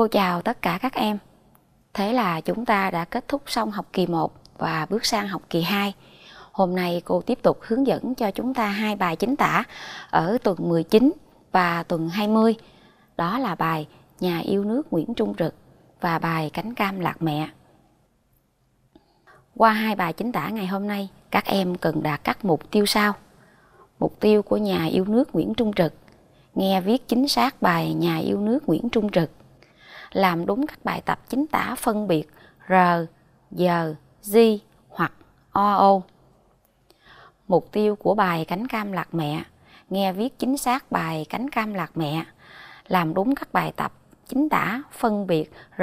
Cô chào tất cả các em. Thế là chúng ta đã kết thúc xong học kỳ 1 và bước sang học kỳ 2. Hôm nay cô tiếp tục hướng dẫn cho chúng ta hai bài chính tả ở tuần 19 và tuần 20. Đó là bài Nhà yêu nước Nguyễn Trung Trực và bài Cánh cam lạc mẹ. Qua hai bài chính tả ngày hôm nay, các em cần đạt các mục tiêu sau. Mục tiêu của nhà yêu nước Nguyễn Trung Trực Nghe viết chính xác bài Nhà yêu nước Nguyễn Trung Trực làm đúng các bài tập chính tả phân biệt R, giờ, J hoặc OO. Mục tiêu của bài cánh cam lạc mẹ nghe viết chính xác bài cánh cam lạc mẹ làm đúng các bài tập chính tả phân biệt R,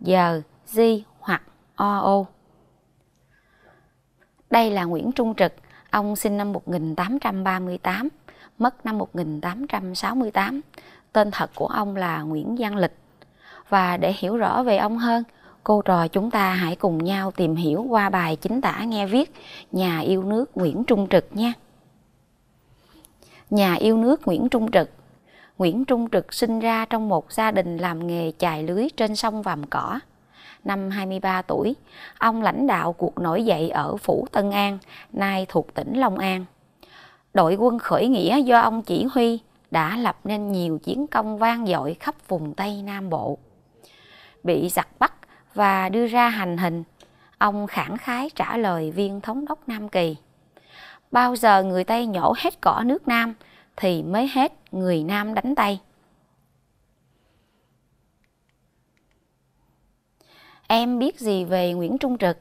giờ, J hoặc OO. Đây là Nguyễn Trung Trực, ông sinh năm 1838, mất năm 1868. Tên thật của ông là Nguyễn Giang Lịch và để hiểu rõ về ông hơn cô trò chúng ta hãy cùng nhau tìm hiểu qua bài chính tả nghe viết nhà yêu nước nguyễn trung trực nhé. nhà yêu nước nguyễn trung trực nguyễn trung trực sinh ra trong một gia đình làm nghề chài lưới trên sông vàm cỏ năm 23 tuổi, ông lãnh đạo cuộc nổi dậy ở Phủ Tân An, nay thuộc tỉnh Long An. Đội quân khởi nghĩa do ông chỉ huy đã lập nên nhiều chiến công vang dội khắp vùng Tây Nam Bộ bị giặc bắt và đưa ra hành hình, ông khẳng khái trả lời viên thống đốc Nam Kỳ. Bao giờ người Tây nhổ hết cỏ nước Nam thì mới hết người Nam đánh Tây. Em biết gì về Nguyễn Trung Trực?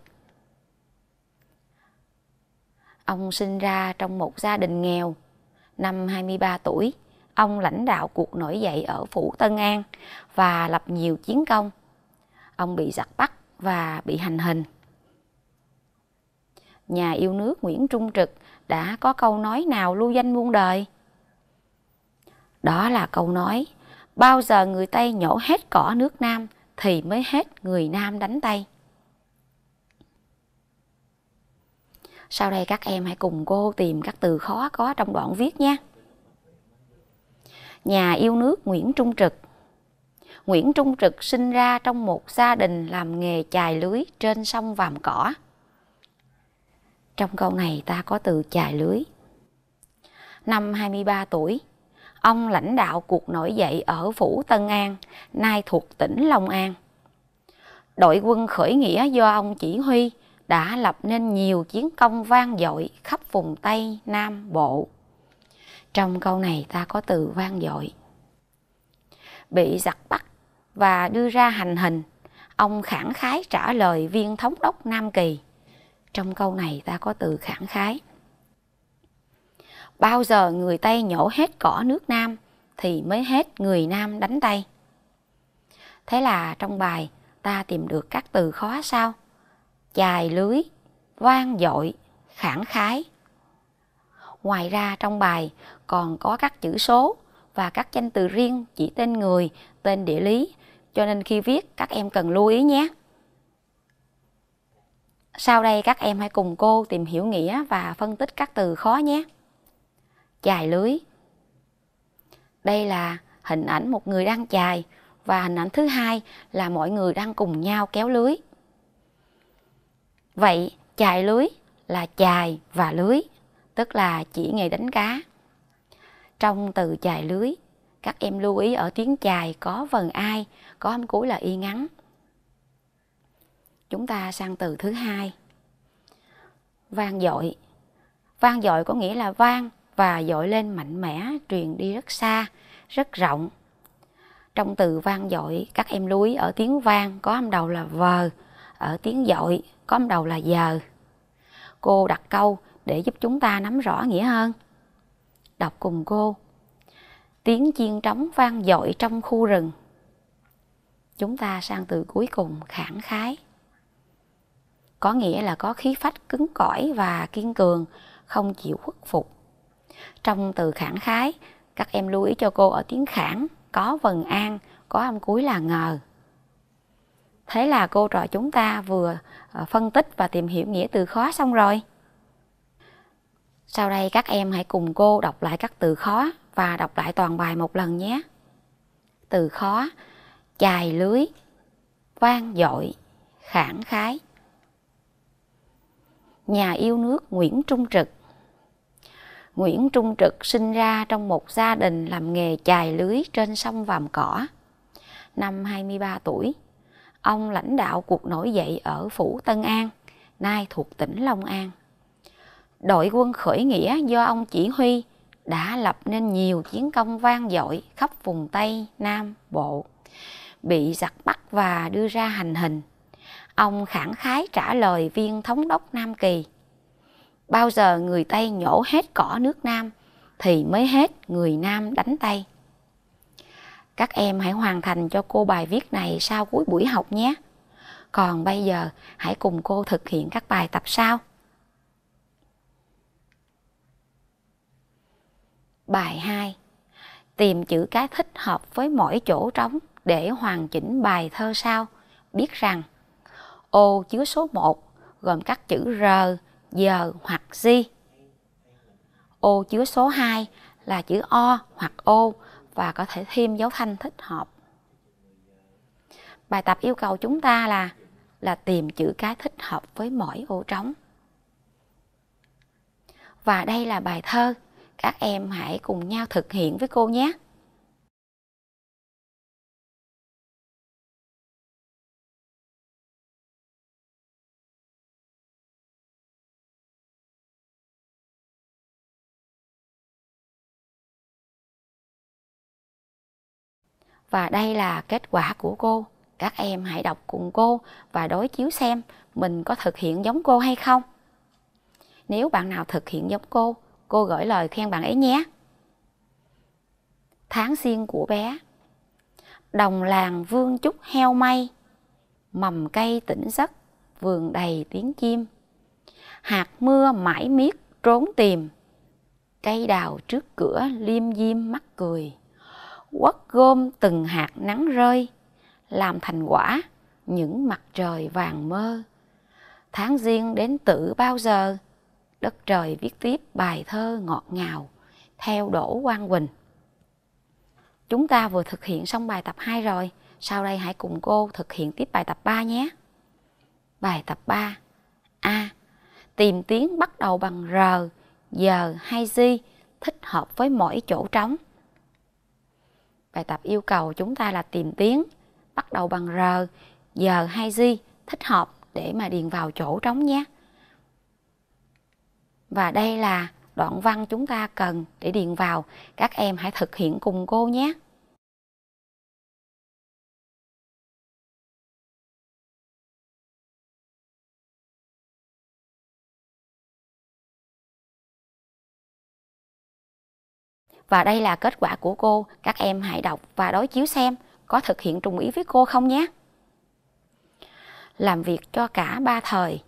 Ông sinh ra trong một gia đình nghèo. Năm 23 tuổi, ông lãnh đạo cuộc nổi dậy ở Phủ Tân An và lập nhiều chiến công ông bị giặc bắt và bị hành hình. Nhà yêu nước Nguyễn Trung Trực đã có câu nói nào lưu danh muôn đời? Đó là câu nói, bao giờ người Tây nhổ hết cỏ nước Nam thì mới hết người Nam đánh Tây. Sau đây các em hãy cùng cô tìm các từ khó có trong đoạn viết nhé. Nhà yêu nước Nguyễn Trung Trực Nguyễn Trung Trực sinh ra trong một gia đình làm nghề chài lưới trên sông Vàm Cỏ. Trong câu này ta có từ chài lưới. Năm 23 tuổi, ông lãnh đạo cuộc nổi dậy ở Phủ Tân An, nay thuộc tỉnh Long An. Đội quân khởi nghĩa do ông chỉ huy đã lập nên nhiều chiến công vang dội khắp vùng Tây Nam Bộ. Trong câu này ta có từ vang dội. Bị giặc bắt và đưa ra hành hình, ông khẳng khái trả lời viên thống đốc Nam Kỳ. Trong câu này ta có từ khẳng khái. Bao giờ người Tây nhổ hết cỏ nước Nam thì mới hết người Nam đánh Tây. Thế là trong bài ta tìm được các từ khó sao? Chài lưới, vang dội, khẳng khái. Ngoài ra trong bài còn có các chữ số và các danh từ riêng chỉ tên người, tên địa lý cho nên khi viết các em cần lưu ý nhé. Sau đây các em hãy cùng cô tìm hiểu nghĩa và phân tích các từ khó nhé. Chài lưới Đây là hình ảnh một người đang chài và hình ảnh thứ hai là mọi người đang cùng nhau kéo lưới. Vậy chài lưới là chài và lưới, tức là chỉ nghề đánh cá. Trong từ chài lưới các em lưu ý ở tiếng chài có vần ai, có âm cuối là y ngắn. Chúng ta sang từ thứ hai. Vang dội. Vang dội có nghĩa là vang và dội lên mạnh mẽ, truyền đi rất xa, rất rộng. Trong từ vang dội, các em lưu ý ở tiếng vang có âm đầu là vờ, ở tiếng dội có âm đầu là giờ. Cô đặt câu để giúp chúng ta nắm rõ nghĩa hơn. Đọc cùng cô tiếng chiên trống vang dội trong khu rừng chúng ta sang từ cuối cùng khẳng khái có nghĩa là có khí phách cứng cỏi và kiên cường không chịu khuất phục trong từ khẳng khái các em lưu ý cho cô ở tiếng khẳng có vần an có âm cuối là ngờ thế là cô trò chúng ta vừa ờ, phân tích và tìm hiểu nghĩa từ khó xong rồi sau đây các em hãy cùng cô đọc lại các từ khó và đọc lại toàn bài một lần nhé. Từ khó, chài lưới, vang dội, khảng khái. Nhà yêu nước Nguyễn Trung Trực Nguyễn Trung Trực sinh ra trong một gia đình làm nghề chài lưới trên sông Vàm Cỏ. Năm 23 tuổi, ông lãnh đạo cuộc nổi dậy ở Phủ Tân An, nay thuộc tỉnh Long An. Đội quân khởi nghĩa do ông chỉ huy đã lập nên nhiều chiến công vang dội khắp vùng Tây Nam Bộ, bị giặc bắt và đưa ra hành hình. Ông khẳng khái trả lời viên thống đốc Nam Kỳ. Bao giờ người Tây nhổ hết cỏ nước Nam thì mới hết người Nam đánh Tây. Các em hãy hoàn thành cho cô bài viết này sau cuối buổi học nhé. Còn bây giờ hãy cùng cô thực hiện các bài tập sau. Bài 2 Tìm chữ cái thích hợp với mỗi chỗ trống để hoàn chỉnh bài thơ sau. Biết rằng ô chứa số 1 gồm các chữ R, giờ hoặc di. Ô chứa số 2 là chữ O hoặc O và có thể thêm dấu thanh thích hợp. Bài tập yêu cầu chúng ta là là tìm chữ cái thích hợp với mỗi ô trống. Và đây là bài thơ các em hãy cùng nhau thực hiện với cô nhé và đây là kết quả của cô các em hãy đọc cùng cô và đối chiếu xem mình có thực hiện giống cô hay không nếu bạn nào thực hiện giống cô cô gửi lời khen bạn ấy nhé. Tháng riêng của bé Đồng làng vương chúc heo may Mầm cây tỉnh giấc Vườn đầy tiếng chim Hạt mưa mãi miết trốn tìm Cây đào trước cửa liêm diêm mắt cười Quất gom từng hạt nắng rơi Làm thành quả những mặt trời vàng mơ Tháng riêng đến tự bao giờ? đất trời viết tiếp bài thơ ngọt ngào theo Đỗ Quang Quỳnh. Chúng ta vừa thực hiện xong bài tập 2 rồi, sau đây hãy cùng cô thực hiện tiếp bài tập 3 nhé. Bài tập 3 A. Tìm tiếng bắt đầu bằng R, giờ hay di thích hợp với mỗi chỗ trống. Bài tập yêu cầu chúng ta là tìm tiếng bắt đầu bằng R, giờ hay di thích hợp để mà điền vào chỗ trống nhé. Và đây là đoạn văn chúng ta cần để điền vào. Các em hãy thực hiện cùng cô nhé. Và đây là kết quả của cô, các em hãy đọc và đối chiếu xem có thực hiện trùng ý với cô không nhé. Làm việc cho cả ba thời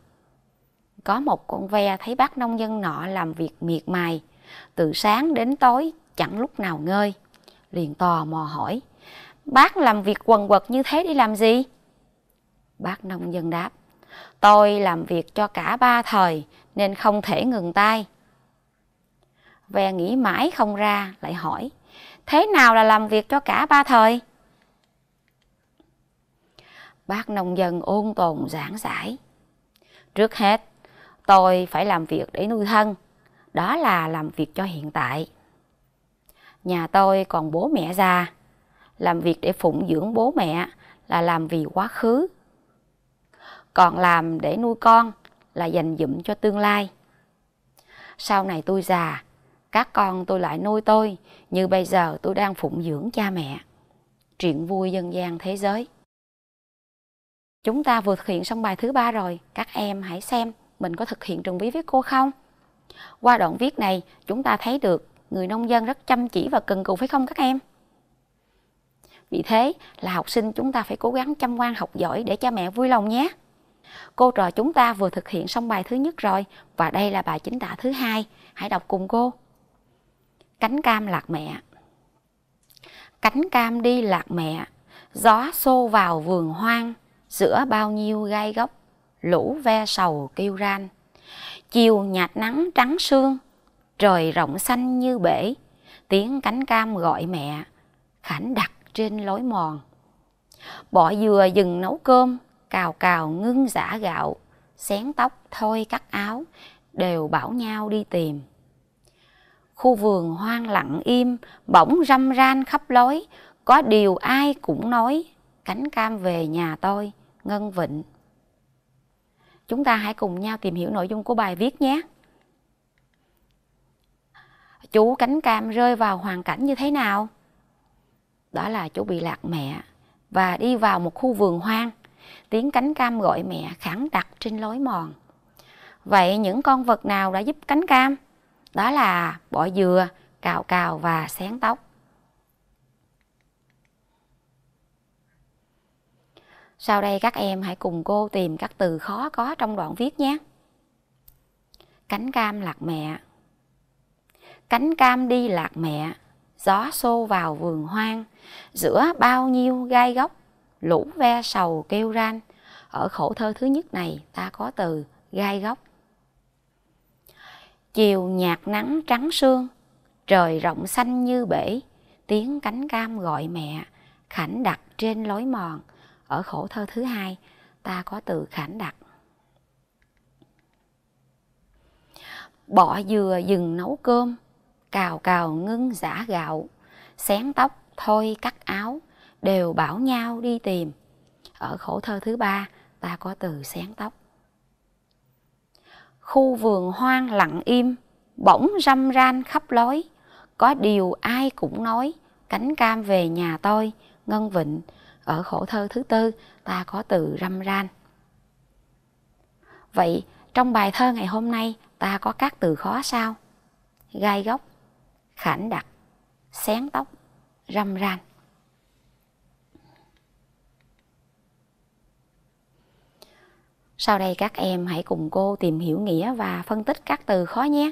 có một con ve thấy bác nông dân nọ làm việc miệt mài, từ sáng đến tối chẳng lúc nào ngơi. Liền tò mò hỏi, bác làm việc quần quật như thế đi làm gì? Bác nông dân đáp, tôi làm việc cho cả ba thời nên không thể ngừng tay. Ve nghĩ mãi không ra, lại hỏi, thế nào là làm việc cho cả ba thời? Bác nông dân ôn tồn giảng giải. Trước hết, tôi phải làm việc để nuôi thân, đó là làm việc cho hiện tại. Nhà tôi còn bố mẹ già, làm việc để phụng dưỡng bố mẹ là làm vì quá khứ. Còn làm để nuôi con là dành dụm cho tương lai. Sau này tôi già, các con tôi lại nuôi tôi như bây giờ tôi đang phụng dưỡng cha mẹ. Chuyện vui dân gian thế giới. Chúng ta vừa thực hiện xong bài thứ ba rồi, các em hãy xem mình có thực hiện trồng bí với cô không? Qua đoạn viết này, chúng ta thấy được người nông dân rất chăm chỉ và cần cù phải không các em? Vì thế là học sinh chúng ta phải cố gắng chăm ngoan học giỏi để cha mẹ vui lòng nhé. Cô trò chúng ta vừa thực hiện xong bài thứ nhất rồi và đây là bài chính tả thứ hai. Hãy đọc cùng cô. Cánh cam lạc mẹ Cánh cam đi lạc mẹ, gió xô vào vườn hoang, giữa bao nhiêu gai góc lũ ve sầu kêu ran. Chiều nhạt nắng trắng sương, trời rộng xanh như bể, tiếng cánh cam gọi mẹ, khảnh đặt trên lối mòn. Bỏ dừa dừng nấu cơm, cào cào ngưng giả gạo, xén tóc thôi cắt áo, đều bảo nhau đi tìm. Khu vườn hoang lặng im, bỗng râm ran khắp lối, có điều ai cũng nói, cánh cam về nhà tôi, ngân vịnh. Chúng ta hãy cùng nhau tìm hiểu nội dung của bài viết nhé. Chú cánh cam rơi vào hoàn cảnh như thế nào? Đó là chú bị lạc mẹ và đi vào một khu vườn hoang. Tiếng cánh cam gọi mẹ khẳng đặc trên lối mòn. Vậy những con vật nào đã giúp cánh cam? Đó là bọ dừa, cào cào và xén tóc. Sau đây các em hãy cùng cô tìm các từ khó có trong đoạn viết nhé. Cánh cam lạc mẹ Cánh cam đi lạc mẹ, gió xô vào vườn hoang, giữa bao nhiêu gai góc, lũ ve sầu kêu ran. Ở khổ thơ thứ nhất này ta có từ gai góc. Chiều nhạt nắng trắng sương, trời rộng xanh như bể, tiếng cánh cam gọi mẹ, khảnh đặt trên lối mòn, ở khổ thơ thứ hai ta có từ khảm đặt bỏ dừa dừng nấu cơm cào cào ngưng giả gạo xén tóc thôi cắt áo đều bảo nhau đi tìm ở khổ thơ thứ ba ta có từ xén tóc khu vườn hoang lặng im bỗng râm ran khắp lối có điều ai cũng nói cánh cam về nhà tôi ngân vịnh ở khổ thơ thứ tư ta có từ râm ran. Vậy trong bài thơ ngày hôm nay ta có các từ khó sao? Gai góc, khảnh đặc, xén tóc, râm ran. Sau đây các em hãy cùng cô tìm hiểu nghĩa và phân tích các từ khó nhé.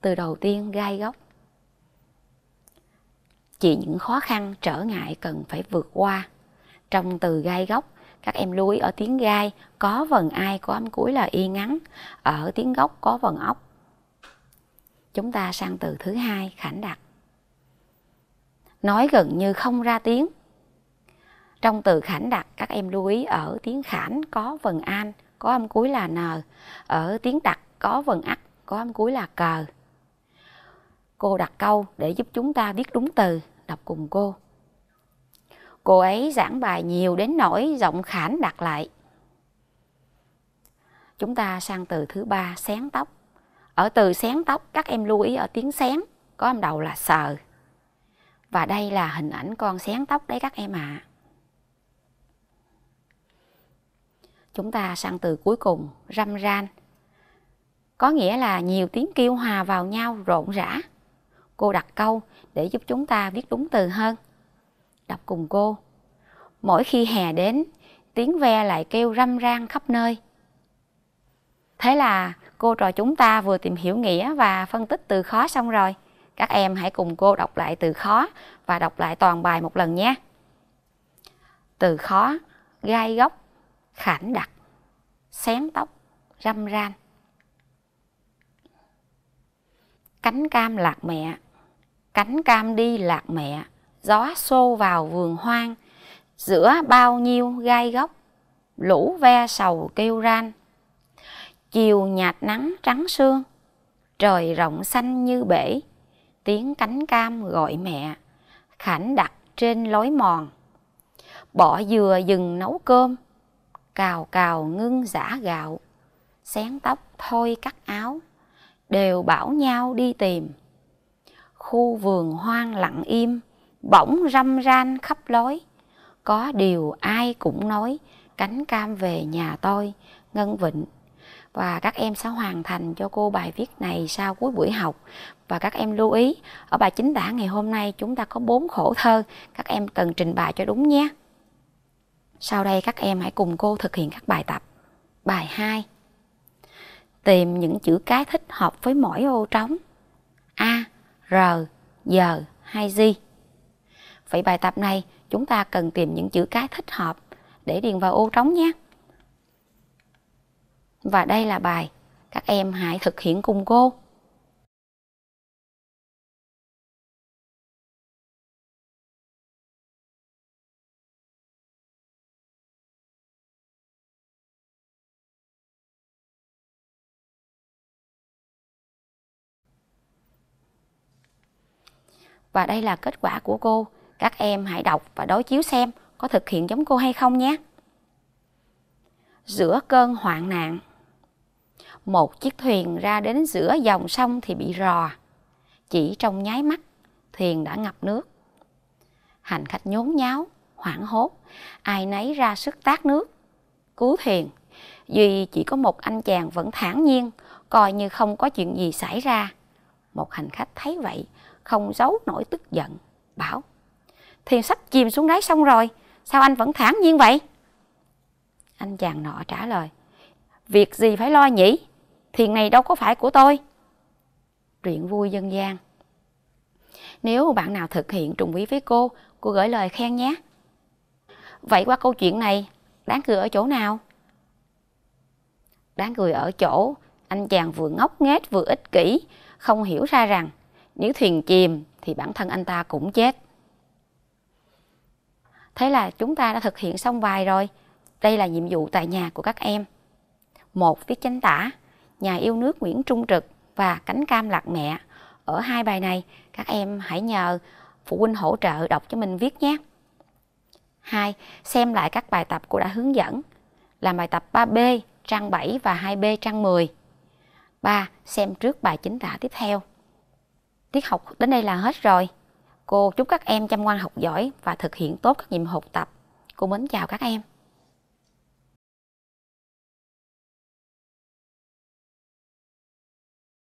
Từ đầu tiên gai góc chỉ những khó khăn trở ngại cần phải vượt qua trong từ gai gốc các em lưu ý ở tiếng gai có vần ai có âm cuối là y ngắn ở tiếng gốc có vần ốc chúng ta sang từ thứ hai khảnh đặc nói gần như không ra tiếng trong từ khảnh đặc các em lưu ý ở tiếng khảnh có vần an có âm cuối là n ở tiếng đặc có vần ắt có âm cuối là cờ Cô đặt câu để giúp chúng ta biết đúng từ, đọc cùng cô. Cô ấy giảng bài nhiều đến nỗi giọng khản đặt lại. Chúng ta sang từ thứ ba, xén tóc. Ở từ xén tóc, các em lưu ý ở tiếng xén có âm đầu là sờ. Và đây là hình ảnh con xén tóc đấy các em ạ. À. Chúng ta sang từ cuối cùng, râm ran. Có nghĩa là nhiều tiếng kêu hòa vào nhau rộn rã. Cô đặt câu để giúp chúng ta viết đúng từ hơn. Đọc cùng cô. Mỗi khi hè đến, tiếng ve lại kêu râm ran khắp nơi. Thế là cô trò chúng ta vừa tìm hiểu nghĩa và phân tích từ khó xong rồi. Các em hãy cùng cô đọc lại từ khó và đọc lại toàn bài một lần nhé. Từ khó, gai gốc khảnh đặc, xén tóc, râm ran. Cánh cam lạc mẹ, cánh cam đi lạc mẹ gió xô vào vườn hoang giữa bao nhiêu gai góc lũ ve sầu kêu ran chiều nhạt nắng trắng sương trời rộng xanh như bể tiếng cánh cam gọi mẹ khảnh đặt trên lối mòn bỏ dừa dừng nấu cơm cào cào ngưng giả gạo xén tóc thôi cắt áo đều bảo nhau đi tìm khu vườn hoang lặng im bỗng râm ran khắp lối có điều ai cũng nói cánh cam về nhà tôi ngân vịnh và các em sẽ hoàn thành cho cô bài viết này sau cuối buổi học và các em lưu ý ở bài chính tả ngày hôm nay chúng ta có bốn khổ thơ các em cần trình bày cho đúng nhé sau đây các em hãy cùng cô thực hiện các bài tập bài 2 tìm những chữ cái thích hợp với mỗi ô trống a R, giờ hay Z. Vậy bài tập này chúng ta cần tìm những chữ cái thích hợp để điền vào ô trống nhé. Và đây là bài các em hãy thực hiện cùng cô. Và đây là kết quả của cô. Các em hãy đọc và đối chiếu xem có thực hiện giống cô hay không nhé. Giữa cơn hoạn nạn Một chiếc thuyền ra đến giữa dòng sông thì bị rò. Chỉ trong nháy mắt, thuyền đã ngập nước. Hành khách nhốn nháo, hoảng hốt, ai nấy ra sức tát nước, cứu thuyền. Duy chỉ có một anh chàng vẫn thản nhiên, coi như không có chuyện gì xảy ra. Một hành khách thấy vậy không giấu nỗi tức giận, bảo Thuyền sắp chìm xuống đáy sông rồi, sao anh vẫn thản nhiên vậy? Anh chàng nọ trả lời Việc gì phải lo nhỉ? thiền này đâu có phải của tôi Truyện vui dân gian Nếu bạn nào thực hiện trùng ý với cô Cô gửi lời khen nhé Vậy qua câu chuyện này Đáng cười ở chỗ nào? Đáng cười ở chỗ Anh chàng vừa ngốc nghếch vừa ích kỷ Không hiểu ra rằng nếu thuyền chìm thì bản thân anh ta cũng chết. Thế là chúng ta đã thực hiện xong bài rồi. Đây là nhiệm vụ tại nhà của các em. Một viết chánh tả, nhà yêu nước Nguyễn Trung Trực và cánh cam lạc mẹ. Ở hai bài này, các em hãy nhờ phụ huynh hỗ trợ đọc cho mình viết nhé. Hai, Xem lại các bài tập cô đã hướng dẫn. Làm bài tập 3B trang 7 và 2B trang 10. 3. Xem trước bài chính tả tiếp theo. Tiết học đến đây là hết rồi. Cô chúc các em chăm ngoan học giỏi và thực hiện tốt các nhiệm vụ học tập. Cô mến chào các em.